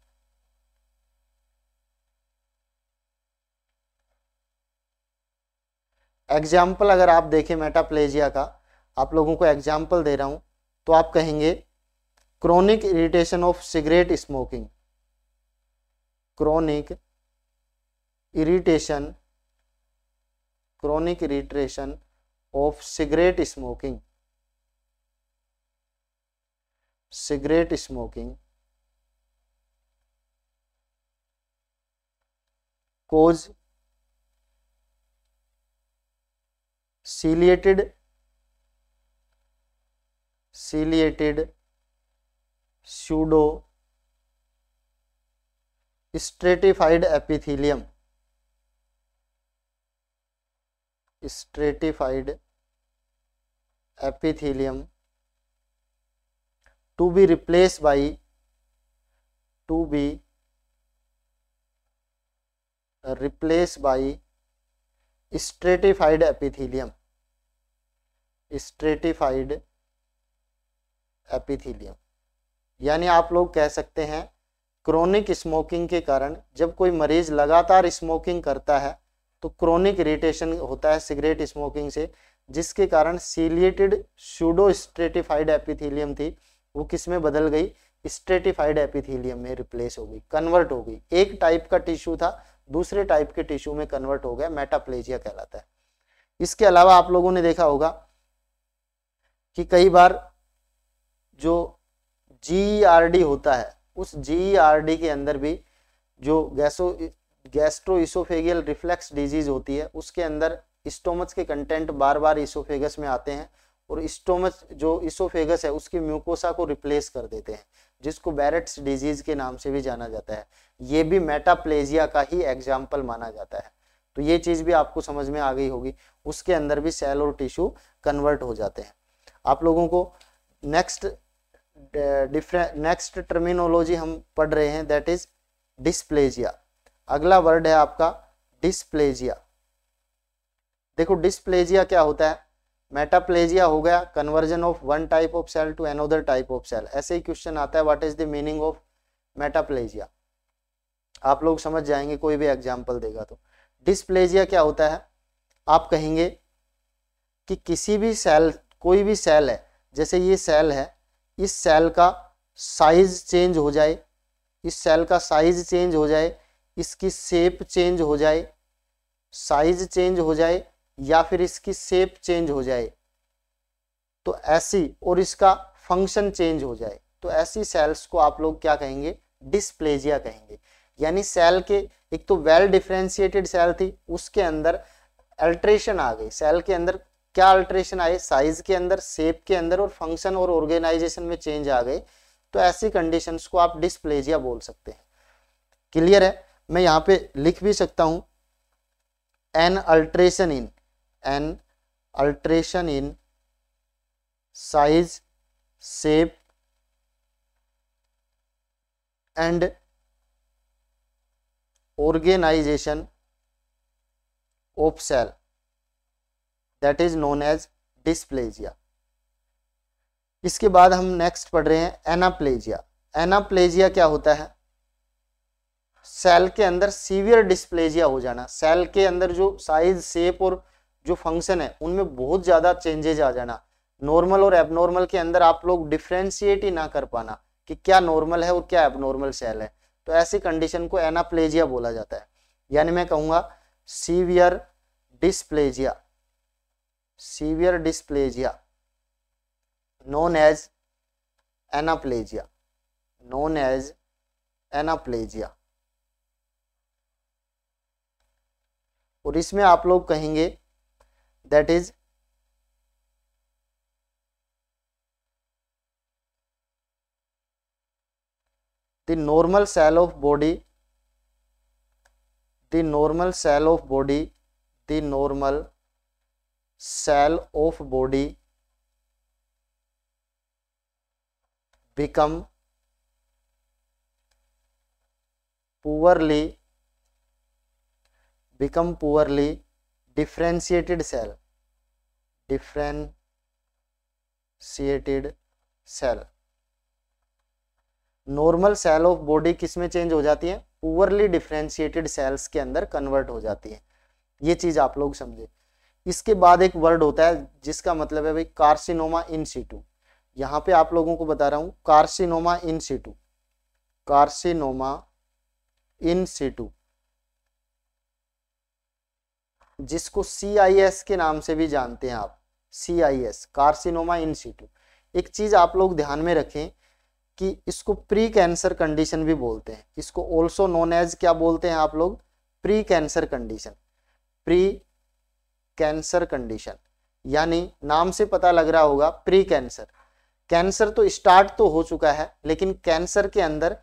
example अगर आप देखें मेटाप्लेजिया का आप लोगों को एग्जाम्पल दे रहा हूँ तो आप कहेंगे chronic irritation of cigarette smoking chronic irritation chronic irritation of cigarette smoking cigarette smoking cause ciliated ciliated pseudo stratified epithelium stratified epithelium to be replaced by to be replaced by stratified epithelium stratified epithelium यानी आप लोग कह सकते हैं क्रोनिक स्मोकिंग के कारण जब कोई मरीज लगातार स्मोकिंग करता है तो क्रोनिक इरिटेशन होता है सिगरेट स्मोकिंग से जिसके कारण सीलिएटेड शूडो स्ट्रेटिफाइड एपिथीलियम थी वो किस में बदल गई स्ट्रेटिफाइड एपिथीलियम में रिप्लेस हो गई कन्वर्ट हो गई एक टाइप का टिश्यू था दूसरे टाइप के टिश्यू में कन्वर्ट हो गया मेटाप्लेजिया कहलाता है इसके अलावा आप लोगों ने देखा होगा कि कई बार जो जी e होता है उस जी e के अंदर भी जो गैसो गैस्ट्रो इसोफेगियल रिफ्लेक्स डिजीज होती है उसके अंदर स्टोमच के कंटेंट बार बार इसोफेगस में आते हैं और स्टोमच जो इसोफेगस है उसकी म्यूकोसा को रिप्लेस कर देते हैं जिसको बैरेट्स डिजीज के नाम से भी जाना जाता है ये भी मेटाप्लेजिया का ही एग्जाम्पल माना जाता है तो ये चीज़ भी आपको समझ में आ गई होगी उसके अंदर भी सेल और टिश्यू कन्वर्ट हो जाते हैं आप लोगों को नेक्स्ट डिफरेंट नेक्स्ट टर्मिनोलॉजी हम पढ़ रहे हैं दैट इज डिस्प्लेजिया अगला वर्ड है आपका डिस्प्लेजिया देखो डिस्प्लेजिया क्या होता है मेटाप्लेजिया हो गया conversion of one type of cell to another type of cell ऐसे ही क्वेश्चन आता है what is the meaning of metaplasia आप लोग समझ जाएंगे कोई भी एग्जाम्पल देगा तो डिस्प्लेजिया क्या होता है आप कहेंगे कि किसी भी सेल कोई भी सेल है जैसे ये सेल है इस सेल का साइज चेंज हो जाए इस सेल का साइज चेंज हो जाए इसकी शेप चेंज हो जाए साइज चेंज हो जाए या फिर इसकी शेप चेंज हो जाए तो ऐसी और इसका फंक्शन चेंज हो जाए तो ऐसी सेल्स को आप लोग क्या कहेंगे डिस्प्लेजिया कहेंगे यानी सेल के एक तो वेल डिफ्रेंशिएटेड सेल थी उसके अंदर अल्ट्रेशन आ गई सेल के अंदर क्या अल्ट्रेशन आए साइज के अंदर सेप के अंदर और फंक्शन और ऑर्गेनाइजेशन में चेंज आ गए तो ऐसी कंडीशन को आप डिस्प्लेजिया बोल सकते हैं क्लियर है मैं यहाँ पे लिख भी सकता हूँ an alteration in an alteration in size shape and organisation of cell that is known as dysplasia इसके बाद हम नेक्स्ट पढ़ रहे हैं एनाप्लेजिया एनाप्लेजिया क्या होता है सेल के अंदर सीवियर डिस्प्लेजिया हो जाना सेल के अंदर जो साइज शेप और जो फंक्शन है उनमें बहुत ज़्यादा चेंजेज आ जाना नॉर्मल और एबनॉर्मल के अंदर आप लोग डिफ्रेंशिएट ही ना कर पाना कि क्या नॉर्मल है और क्या एबनॉर्मल सेल है तो ऐसी कंडीशन को एनाप्लेजिया बोला जाता है यानी मैं कहूँगा severe dysplasia severe dysplasia known as anaplasia known as anaplasia और इसमें आप लोग कहेंगे that is the normal cell of body the normal cell of body the normal cell of body become poorly become poorly differentiated cell differentiated cell normal cell of body किस में चेंज हो जाती है पुअरली डिफ्रेंशिएटेड सेल्स के अंदर कन्वर्ट हो जाती है ये चीज़ आप लोग समझे इसके बाद एक वर्ड होता है जिसका मतलब है भाई कार्सिनोमा इन सीटू यहाँ पे आप लोगों को बता रहा हूँ carcinoma in situ carcinoma in situ जिसको सी के नाम से भी जानते हैं आप C I S carcinoma in situ एक चीज आप लोग ध्यान में रखें कि इसको प्री कैंसर कंडीशन भी बोलते हैं इसको ऑल्सो नोन एज क्या बोलते हैं आप लोग precancer condition precancer condition यानी नाम से पता लग रहा होगा प्री कैंसर कैंसर तो स्टार्ट तो हो चुका है लेकिन कैंसर के अंदर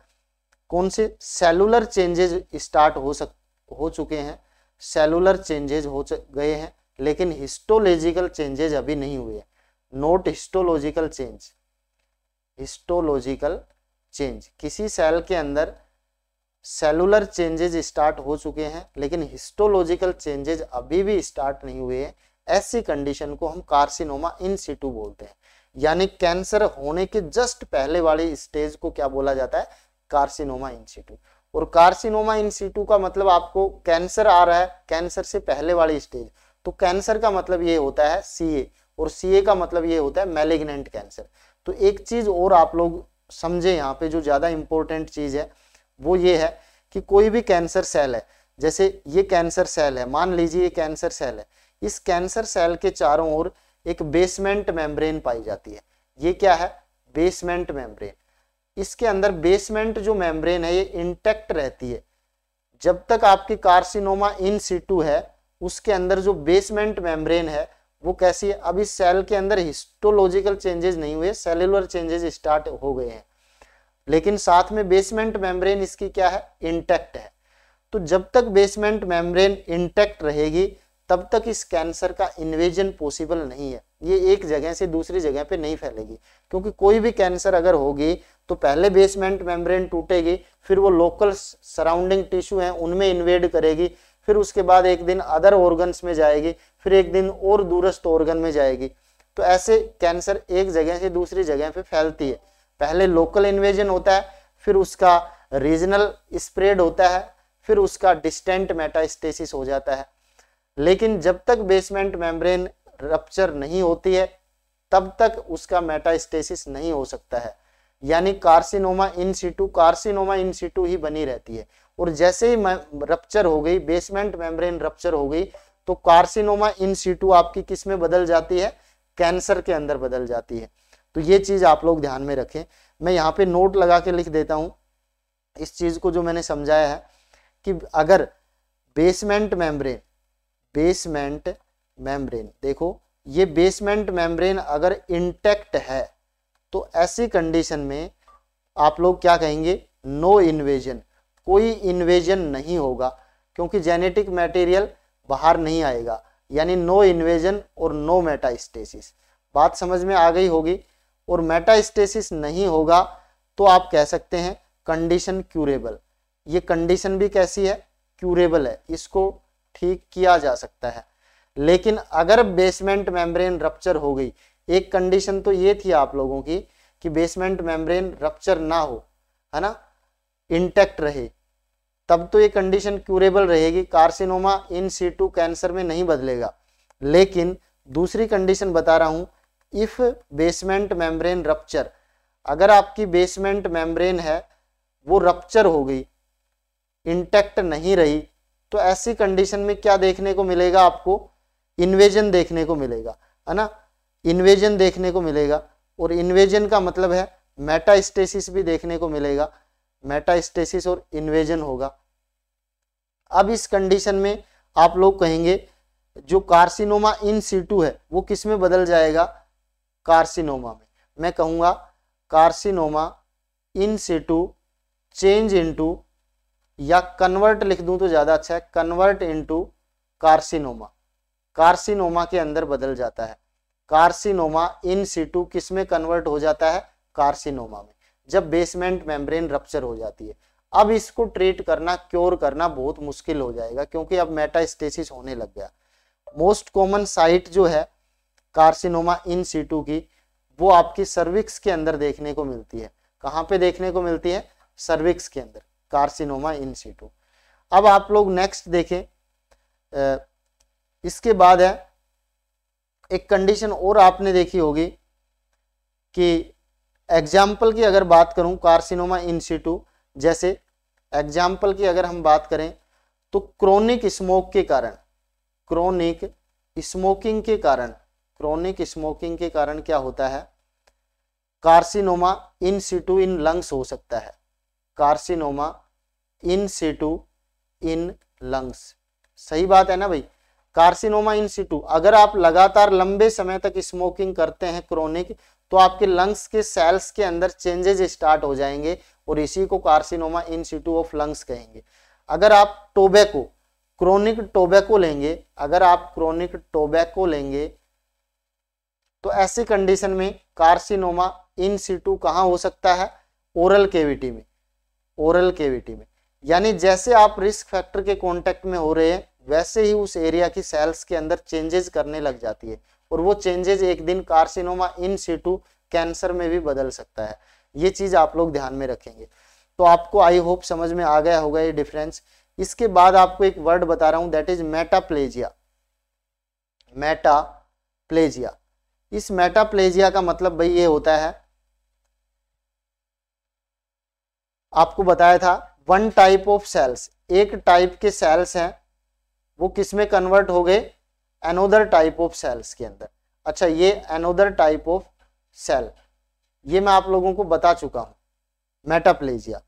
कौन से सेलुलर चेंजेज स्टार्ट हो सक हो चुके हैं सेलुलर चेंजेज हो गए हैं लेकिन हिस्टोलॉजिकल चेंजेज अभी नहीं हुए हैं not histological change histological change किसी सेल के अंदर सेलुलर चेंजेज स्टार्ट हो चुके हैं लेकिन हिस्टोलॉजिकल चेंजेज अभी भी स्टार्ट नहीं हुए हैं ऐसी कंडीशन को हम कार्सिनोमा इन सिटू बोलते हैं यानी कैंसर होने के जस्ट पहले वाले स्टेज को क्या बोला जाता है कार्सिनोमा इन सिटू और कार्सिनोमा इन सिटू का मतलब आपको कैंसर आ रहा है कैंसर से पहले वाली स्टेज तो कैंसर का मतलब ये होता है सी और सी का मतलब ये होता है मेलेग्नेंट कैंसर तो एक चीज और आप लोग समझे यहाँ पे जो ज्यादा इंपॉर्टेंट चीज है वो ये है कि कोई भी कैंसर सेल है जैसे ये कैंसर सेल है मान लीजिए ये कैंसर सेल है इस कैंसर सेल के चारों ओर एक बेसमेंट मेम्ब्रेन पाई जाती है ये क्या है बेसमेंट मेम्ब्रेन इसके अंदर बेसमेंट जो मेम्ब्रेन है ये इंटेक्ट रहती है जब तक आपकी कार्सिनोमा इन सीटू है उसके अंदर जो बेसमेंट मेम्ब्रेन है वो कैसी है अब इस सेल के अंदर हिस्टोलॉजिकल चेंजेस नहीं हुए सेलुलर चेंजेस स्टार्ट हो गए हैं लेकिन साथ में बेसमेंट मेम्ब्रेन इसकी क्या है इंटेक्ट है तो जब तक बेसमेंट मेम्ब्रेन इंटेक्ट रहेगी तब तक इस कैंसर का इन्वेजन पॉसिबल नहीं है ये एक जगह से दूसरी जगह पे नहीं फैलेगी क्योंकि कोई भी कैंसर अगर होगी तो पहले बेसमेंट मेम्ब्रेन टूटेगी फिर वो लोकल सराउंडिंग टिश्यू हैं उनमें इन्वेड करेगी फिर उसके बाद एक दिन अदर ऑर्गन्स में जाएगी फिर एक दिन और दूरस्थ ऑर्गन में जाएगी तो ऐसे कैंसर एक जगह से दूसरी जगह पे फैलती है पहले लोकल इन्वेजन होता है फिर उसका रीजनल स्प्रेड होता है फिर उसका डिस्टेंट मेटास्टेसिस हो जाता है लेकिन जब तक बेसमेंट मेम्ब्रेन रप्चर नहीं होती है तब तक उसका मेटास्टेसिस नहीं हो सकता है यानी carcinoma in situ carcinoma in situ ही बनी रहती है और जैसे ही रप्चर हो गई बेसमेंट मेम्ब्रेन रप्चर हो गई तो कार्सिनोमा इन सीटू आपकी किस में बदल जाती है कैंसर के अंदर बदल जाती है तो ये चीज़ आप लोग ध्यान में रखें मैं यहाँ पे नोट लगा के लिख देता हूँ इस चीज़ को जो मैंने समझाया है कि अगर बेसमेंट मेम्ब्रेन बेसमेंट मेम्ब्रेन देखो ये बेसमेंट मेम्ब्रेन अगर इंटेक्ट है तो ऐसी कंडीशन में आप लोग क्या कहेंगे नो इन्वेजन कोई इन्वेजन नहीं होगा क्योंकि जेनेटिक मटेरियल बाहर नहीं आएगा यानी नो इन्वेजन और नो मेटास्टेसिस बात समझ में आ गई होगी और मेटास्टेसिस नहीं होगा तो आप कह सकते हैं कंडीशन क्यूरेबल ये कंडीशन भी कैसी है क्यूरेबल है इसको ठीक किया जा सकता है लेकिन अगर बेसमेंट मेम्ब्रेन रप्चर हो गई एक कंडीशन तो ये थी आप लोगों की कि बेसमेंट मेम्ब्रेन रप्चर ना हो है ना इंटेक्ट रहे तब तो ये कंडीशन क्यूरेबल रहेगी कार्सिनोमा इन सीटू कैंसर में नहीं बदलेगा लेकिन दूसरी कंडीशन बता रहा हूं इफ बेसमेंट मेम्ब्रेन रप्चर अगर आपकी बेसमेंट मेम्ब्रेन है वो रप्चर हो गई इंटेक्ट नहीं रही तो ऐसी कंडीशन में क्या देखने को मिलेगा आपको इन्वेजन देखने को मिलेगा है ना इन्वेजन देखने को मिलेगा और इन्वेजन का मतलब है मेटास्टेसिस भी देखने को मिलेगा मेटास्टेसिस और इन्वेजन होगा अब इस कंडीशन में आप लोग कहेंगे जो कार्सिनोमा इन सीटू है वो किस में बदल जाएगा कार्सिनोमा में मैं कहूँगा carcinoma in situ change into या कन्वर्ट लिख दूं तो ज़्यादा अच्छा है कन्वर्ट इनटू कार्सिनोमा कार्सिनोमा के अंदर बदल जाता है कार्सिनोमा इन सीटू किस में कन्वर्ट हो जाता है कार्सिनोमा में जब बेसमेंट मेम्ब्रेन रप्चर हो जाती है अब इसको ट्रीट करना क्योर करना बहुत मुश्किल हो जाएगा क्योंकि अब मेटास्टेसिस होने लग गया मोस्ट कॉमन साइट जो है कार्सिनोमा इन सीटू की वो आपकी सर्विक्स के अंदर देखने को मिलती है कहाँ पे देखने को मिलती है सर्विक्स के अंदर कार्सिनोमा इन सीटू अब आप लोग नेक्स्ट देखें इसके बाद है एक कंडीशन और आपने देखी होगी कि एग्जाम्पल की अगर बात करूं कार्सिनोमा इन सीटू जैसे एग्जाम्पल की अगर हम बात करें तो क्रोनिक स्मोक के कारण क्रोनिक स्मोकिंग के कारण क्रोनिक स्मोकिंग के कारण क्या होता है carcinoma in situ in lungs हो सकता है carcinoma in situ in lungs सही बात है ना भाई कार्सिनोमा इन सीटू अगर आप लगातार लंबे समय तक स्मोकिंग करते हैं क्रोनिक तो आपके लंग्स के सेल्स के अंदर चेंजेज स्टार्ट हो जाएंगे और इसी को carcinoma in situ of lungs कहेंगे अगर आप टोबैको क्रोनिक टोबैको लेंगे अगर आप क्रोनिक टोबैको लेंगे तो ऐसी कंडीशन में कार्सिनोमा इन सीटू कहाँ हो सकता है ओरल केविटी में ओरल केविटी में यानी जैसे आप रिस्क फैक्टर के कॉन्टेक्ट में हो रहे हैं वैसे ही उस एरिया की सेल्स के अंदर चेंजेस करने लग जाती है और वो चेंजेज एक दिन कार्सिनोमा इन सीटू कैंसर में भी बदल सकता है ये चीज़ आप लोग ध्यान में रखेंगे तो आपको आई होप समझ में आ गया होगा ये डिफरेंस इसके बाद आपको एक वर्ड बता रहा हूं दैट इज मेटाप्लेजिया प्लेजिया इस मेटाप्लेजिया का मतलब भाई ये होता है आपको बताया था वन टाइप ऑफ सेल्स एक टाइप के सेल्स हैं वो किस में कन्वर्ट हो गए एनोदर टाइप ऑफ सेल्स के अंदर अच्छा ये एनोदर टाइप ऑफ सेल ये मैं आप लोगों को बता चुका हूँ मेटाप्लेजिया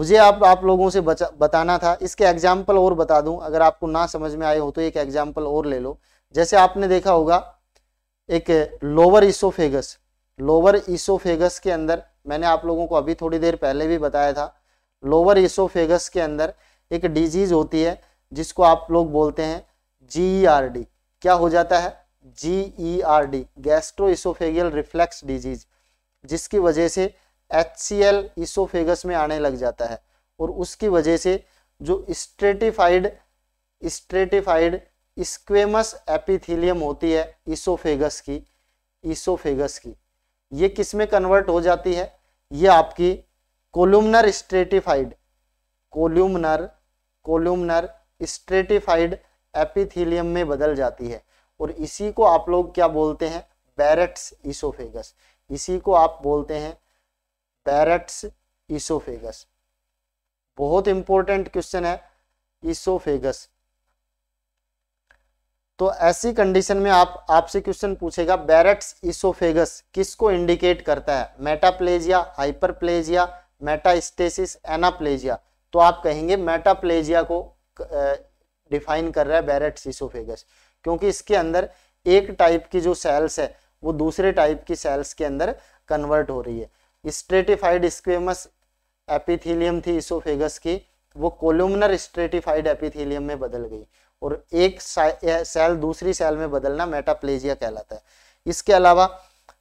मुझे आप आप लोगों से बचा, बताना था इसके एग्जाम्पल और बता दूं अगर आपको ना समझ में आए हो तो एक एग्जाम्पल और ले लो जैसे आपने देखा होगा एक लोअर ईसोफेगस लोअर ईसोफेगस के अंदर मैंने आप लोगों को अभी थोड़ी देर पहले भी बताया था लोअर ईसोफेगस के अंदर एक डिजीज होती है जिसको आप लोग बोलते हैं जी ई आर डी क्या हो जाता है G E R D gastro oesophageal reflux disease जिसकी वजह से एच सी एल इसोफेगस में आने लग जाता है और उसकी वजह से जो स्ट्रेटिफाइड स्ट्रेटिफाइड स्क्वेमस एपिथीलियम होती है इसोफेगस की इसोफेगस की ये किस में कन्वर्ट हो जाती है ये आपकी columnar stratified columnar columnar stratified epithelium में बदल जाती है और इसी को आप लोग क्या बोलते हैं बैरेट्स इसोफेगस इसी को आप बोलते हैं बैरेट्स इसोफेगस बहुत इंपॉर्टेंट क्वेश्चन है इसोफेगस तो ऐसी कंडीशन में आप आपसे क्वेश्चन पूछेगा बैरेट्स इसोफेगस किसको इंडिकेट करता है मेटाप्लेजिया हाइपरप्लेजिया मेटास्टेसिस एनाप्लेजिया तो आप कहेंगे मेटाप्लेजिया को डिफाइन कर रहा है बैरेट्स इसोफेगस क्योंकि इसके अंदर एक टाइप की जो सेल्स है वो दूसरे टाइप की सेल्स के अंदर कन्वर्ट हो रही है स्ट्रेटिफाइड स्क्वेमस एपिथीलियम थी इसोफेगस की वो कोलुमनर स्ट्रेटिफाइड एपिथीलियम में बदल गई और एक सेल दूसरी सेल में बदलना मेटाप्लेजिया कहलाता है इसके अलावा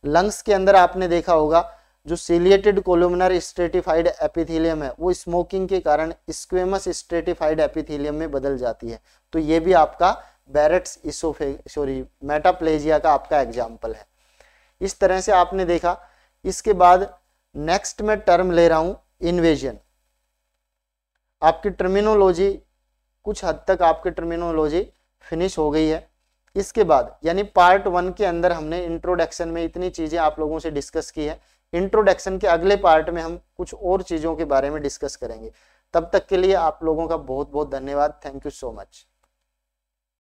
लंग्स के अंदर आपने देखा होगा जो सिलियटेड कोलुमनर स्ट्रेटिफाइड एपिथीलियम है वो स्मोकिंग के कारण स्क्वेमस स्ट्रेटिफाइड एपिथीलियम में बदल जाती है तो ये भी आपका बैरट्स इसोफे सॉरी मेटाप्लेजिया का आपका एग्जाम्पल है इस तरह से आपने देखा इसके बाद नेक्स्ट मैं टर्म ले रहा हूं इन्वेजन आपकी टर्मिनोलॉजी कुछ हद तक आपकी टर्मिनोलॉजी फिनिश हो गई है इसके बाद यानी पार्ट वन के अंदर हमने इंट्रोडक्शन में इतनी चीज़ें आप लोगों से डिस्कस की है इंट्रोडक्शन के अगले पार्ट में हम कुछ और चीज़ों के बारे में डिस्कस करेंगे तब तक के लिए आप लोगों का बहुत बहुत धन्यवाद थैंक यू सो मच